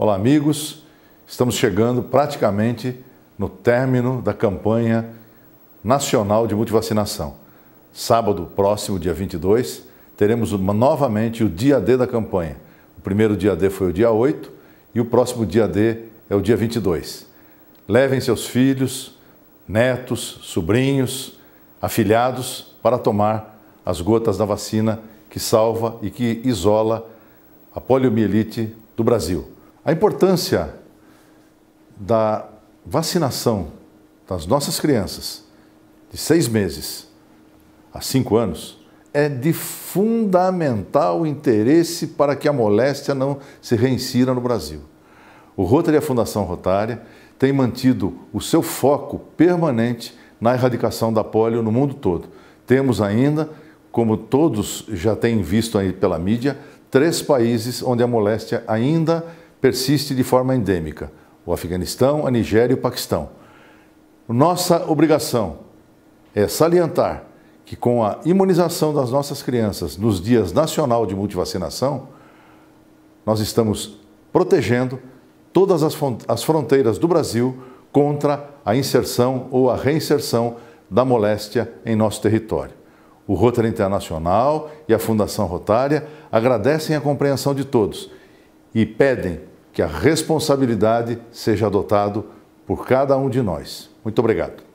Olá, amigos. Estamos chegando praticamente no término da campanha nacional de multivacinação. Sábado próximo, dia 22, teremos uma, novamente o dia D da campanha. O primeiro dia D foi o dia 8 e o próximo dia D é o dia 22. Levem seus filhos, netos, sobrinhos, afilhados para tomar as gotas da vacina que salva e que isola a poliomielite do Brasil. A importância da vacinação das nossas crianças de seis meses a cinco anos é de fundamental interesse para que a moléstia não se reinsira no Brasil. O Rotary e a Fundação Rotária tem mantido o seu foco permanente na erradicação da polio no mundo todo. Temos ainda, como todos já têm visto aí pela mídia, três países onde a moléstia ainda é persiste de forma endêmica: o Afeganistão, a Nigéria e o Paquistão. Nossa obrigação é salientar que, com a imunização das nossas crianças nos dias nacional de multivacinação, nós estamos protegendo todas as fronteiras do Brasil contra a inserção ou a reinserção da moléstia em nosso território. O Rotary Internacional e a Fundação Rotária agradecem a compreensão de todos e pedem que a responsabilidade seja adotada por cada um de nós. Muito obrigado.